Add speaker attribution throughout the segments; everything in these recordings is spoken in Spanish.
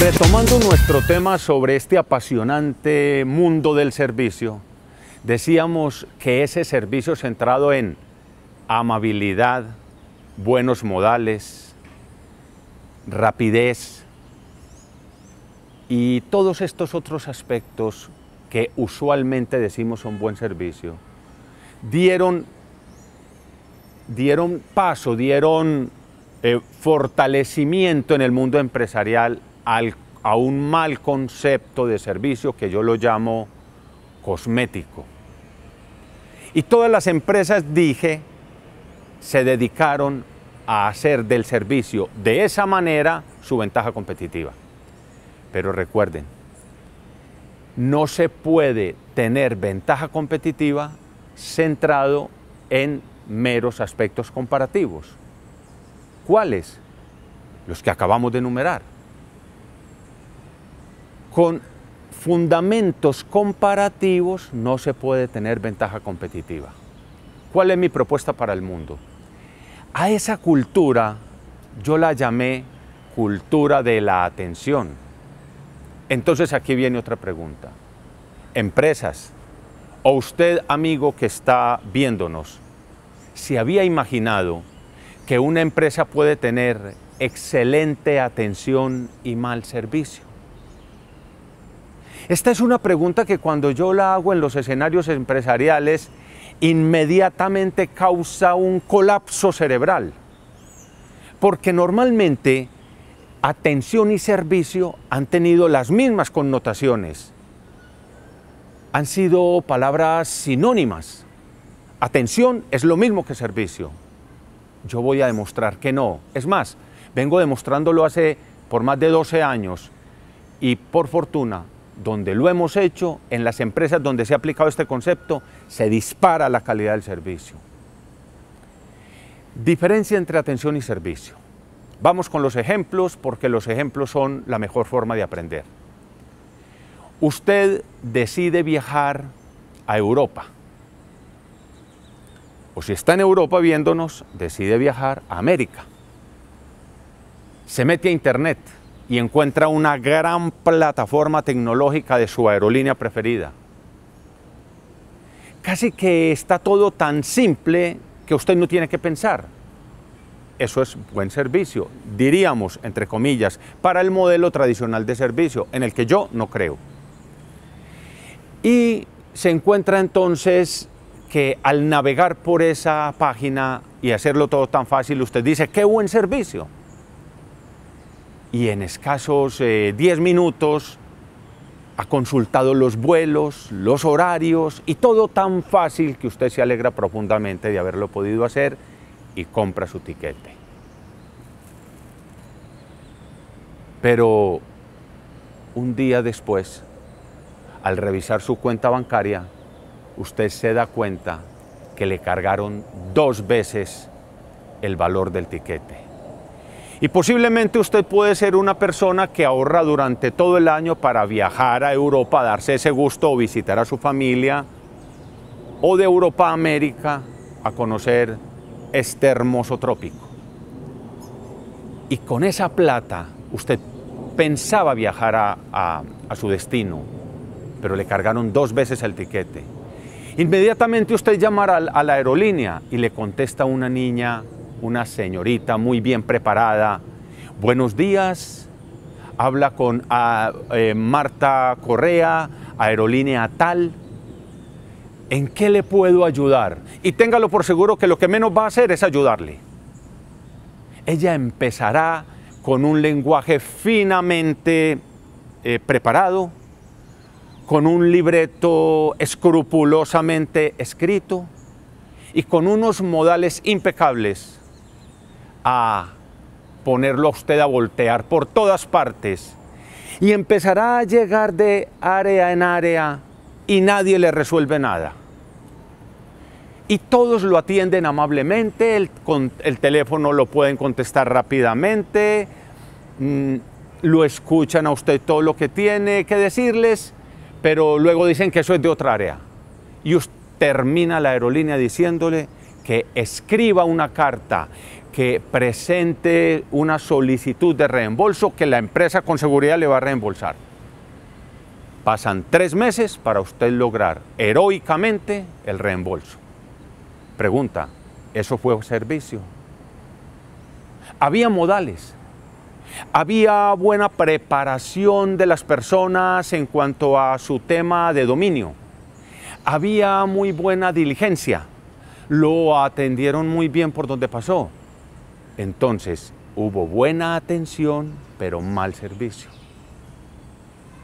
Speaker 1: Retomando nuestro tema sobre este apasionante mundo del servicio, decíamos que ese servicio centrado en amabilidad, buenos modales, rapidez y todos estos otros aspectos que usualmente decimos son buen servicio, dieron, dieron paso, dieron eh, fortalecimiento en el mundo empresarial a un mal concepto de servicio que yo lo llamo cosmético. Y todas las empresas, dije, se dedicaron a hacer del servicio de esa manera su ventaja competitiva. Pero recuerden, no se puede tener ventaja competitiva centrado en meros aspectos comparativos. ¿Cuáles? Los que acabamos de enumerar con fundamentos comparativos no se puede tener ventaja competitiva. ¿Cuál es mi propuesta para el mundo? A esa cultura yo la llamé cultura de la atención. Entonces aquí viene otra pregunta. Empresas, o usted amigo que está viéndonos, ¿se había imaginado que una empresa puede tener excelente atención y mal servicio? Esta es una pregunta que cuando yo la hago en los escenarios empresariales, inmediatamente causa un colapso cerebral. Porque normalmente atención y servicio han tenido las mismas connotaciones. Han sido palabras sinónimas. Atención es lo mismo que servicio. Yo voy a demostrar que no. Es más, vengo demostrándolo hace por más de 12 años y por fortuna donde lo hemos hecho, en las empresas donde se ha aplicado este concepto, se dispara la calidad del servicio. Diferencia entre atención y servicio. Vamos con los ejemplos porque los ejemplos son la mejor forma de aprender. Usted decide viajar a Europa. O si está en Europa viéndonos, decide viajar a América. Se mete a Internet, y encuentra una gran plataforma tecnológica de su aerolínea preferida. Casi que está todo tan simple que usted no tiene que pensar. Eso es buen servicio, diríamos, entre comillas, para el modelo tradicional de servicio, en el que yo no creo. Y se encuentra entonces que al navegar por esa página y hacerlo todo tan fácil, usted dice, qué buen servicio y en escasos 10 eh, minutos ha consultado los vuelos, los horarios y todo tan fácil que usted se alegra profundamente de haberlo podido hacer y compra su tiquete. Pero un día después, al revisar su cuenta bancaria, usted se da cuenta que le cargaron dos veces el valor del tiquete. Y posiblemente usted puede ser una persona que ahorra durante todo el año para viajar a Europa, darse ese gusto o visitar a su familia, o de Europa a América a conocer este hermoso trópico. Y con esa plata usted pensaba viajar a, su destino, pero le cargaron dos veces el tiquete. Inmediatamente usted llamará a la aerolínea y le contesta una niña una señorita muy bien preparada. Buenos días, habla con ah, eh, Marta Correa, aerolínea tal. ¿En qué le puedo ayudar? Y téngalo por seguro que lo que menos va a hacer es ayudarle. Ella empezará con un lenguaje finamente eh, preparado, con un libreto escrupulosamente escrito y con unos modales impecables a ponerlo a usted a voltear por todas partes y empezará a llegar de área en área y nadie le resuelve nada. Y todos lo atienden amablemente, el, el teléfono lo pueden contestar rápidamente, mm, lo escuchan a usted todo lo que tiene que decirles, pero luego dicen que eso es de otra área. Y usted termina la aerolínea diciéndole, que escriba una carta, que presente una solicitud de reembolso que la empresa con seguridad le va a reembolsar. Pasan tres meses para usted lograr heroicamente el reembolso. Pregunta, ¿eso fue servicio? Había modales, había buena preparación de las personas en cuanto a su tema de dominio, había muy buena diligencia lo atendieron muy bien por donde pasó. Entonces, hubo buena atención, pero mal servicio.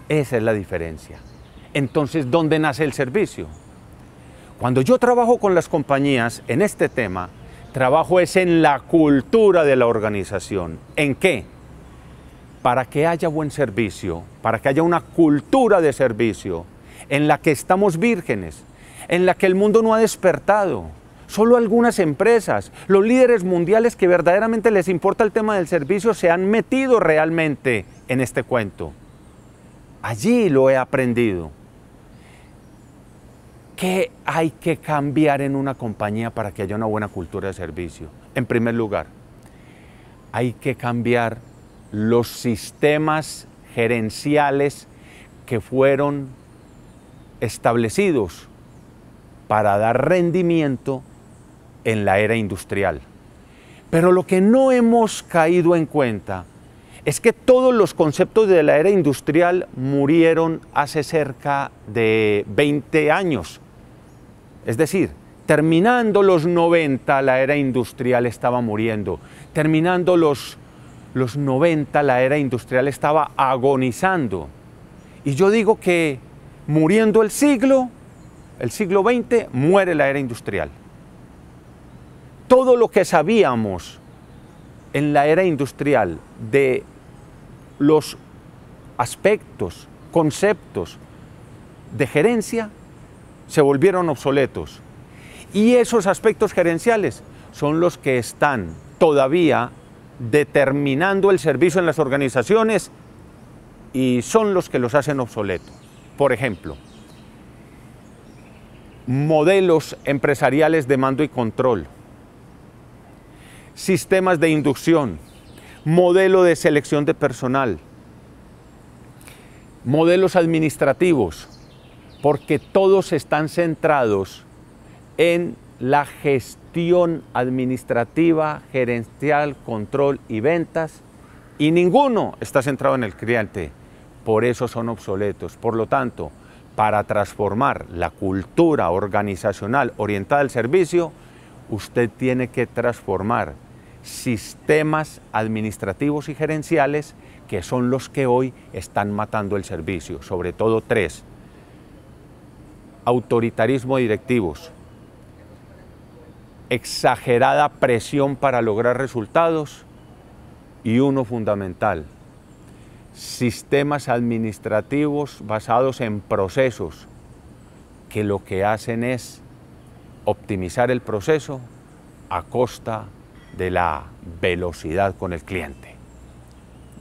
Speaker 1: Esa es la diferencia. Entonces, ¿dónde nace el servicio? Cuando yo trabajo con las compañías en este tema, trabajo es en la cultura de la organización. ¿En qué? Para que haya buen servicio, para que haya una cultura de servicio en la que estamos vírgenes, en la que el mundo no ha despertado, Solo algunas empresas, los líderes mundiales que verdaderamente les importa el tema del servicio, se han metido realmente en este cuento. Allí lo he aprendido. ¿Qué hay que cambiar en una compañía para que haya una buena cultura de servicio? En primer lugar, hay que cambiar los sistemas gerenciales que fueron establecidos para dar rendimiento en la era industrial. Pero lo que no hemos caído en cuenta es que todos los conceptos de la era industrial murieron hace cerca de 20 años. Es decir, terminando los 90 la era industrial estaba muriendo, terminando los, los 90 la era industrial estaba agonizando. Y yo digo que muriendo el siglo, el siglo XX, muere la era industrial todo lo que sabíamos en la era industrial de los aspectos, conceptos de gerencia se volvieron obsoletos. Y esos aspectos gerenciales son los que están todavía determinando el servicio en las organizaciones y son los que los hacen obsoletos. Por ejemplo, modelos empresariales de mando y control, sistemas de inducción, modelo de selección de personal, modelos administrativos, porque todos están centrados en la gestión administrativa, gerencial, control y ventas, y ninguno está centrado en el cliente. Por eso son obsoletos. Por lo tanto, para transformar la cultura organizacional orientada al servicio, usted tiene que transformar sistemas administrativos y gerenciales que son los que hoy están matando el servicio, sobre todo tres. Autoritarismo directivos, exagerada presión para lograr resultados y uno fundamental, sistemas administrativos basados en procesos que lo que hacen es optimizar el proceso a costa de la velocidad con el cliente.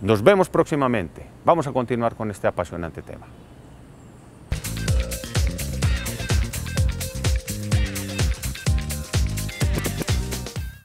Speaker 1: Nos vemos próximamente. Vamos a continuar con este apasionante tema.